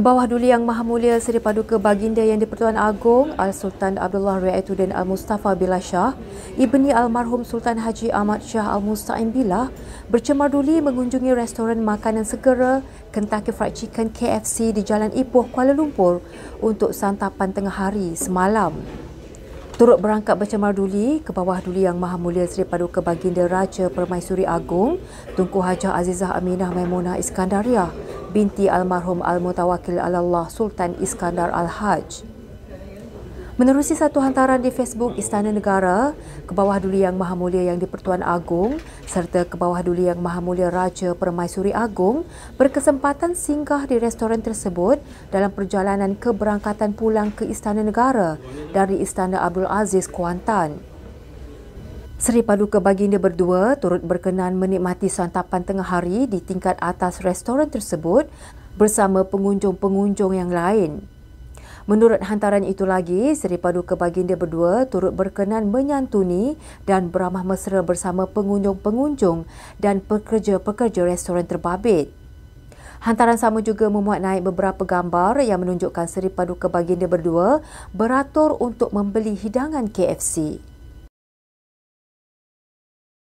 Ke bawah duli Yang Maha Mulia Seri Paduka Baginda Yang di-Pertuan Agong Al-Sultan Abdullah Ra'atuddin Al-Mustafa Billah Shah, ibni almarhum Sultan Haji Ahmad Shah Al-Musta'im Billah bercemar duli mengunjungi restoran makanan segera Kentucky Fried Chicken KFC di Jalan Ipoh, Kuala Lumpur untuk santapan tengah hari semalam. Turut berangkat bercemar duli ke bawah duli Yang Maha Mulia Seri Paduka Baginda Raja Permaisuri Agong Tunku Hajah Azizah Aminah Maimunah Iskandariah binti almarhum Al-Mutawakil Al-Allah Sultan Iskandar Al-Hajj. Menerusi satu hantaran di Facebook Istana Negara, ke duli Yang Maha Mulia Yang Dipertuan pertuan Agong serta ke duli Yang Maha Mulia Raja Permaisuri Agong berkesempatan singgah di restoran tersebut dalam perjalanan keberangkatan pulang ke Istana Negara dari Istana Abdul Aziz Kuantan. Seri Paduka Baginda berdua turut berkenan menikmati santapan tengah hari di tingkat atas restoran tersebut bersama pengunjung-pengunjung yang lain. Menurut hantaran itu lagi, Seri Paduka Baginda berdua turut berkenan menyantuni dan beramah mesra bersama pengunjung-pengunjung dan pekerja-pekerja restoran terbabit. Hantaran sama juga memuat naik beberapa gambar yang menunjukkan Seri Paduka Baginda berdua beratur untuk membeli hidangan KFC.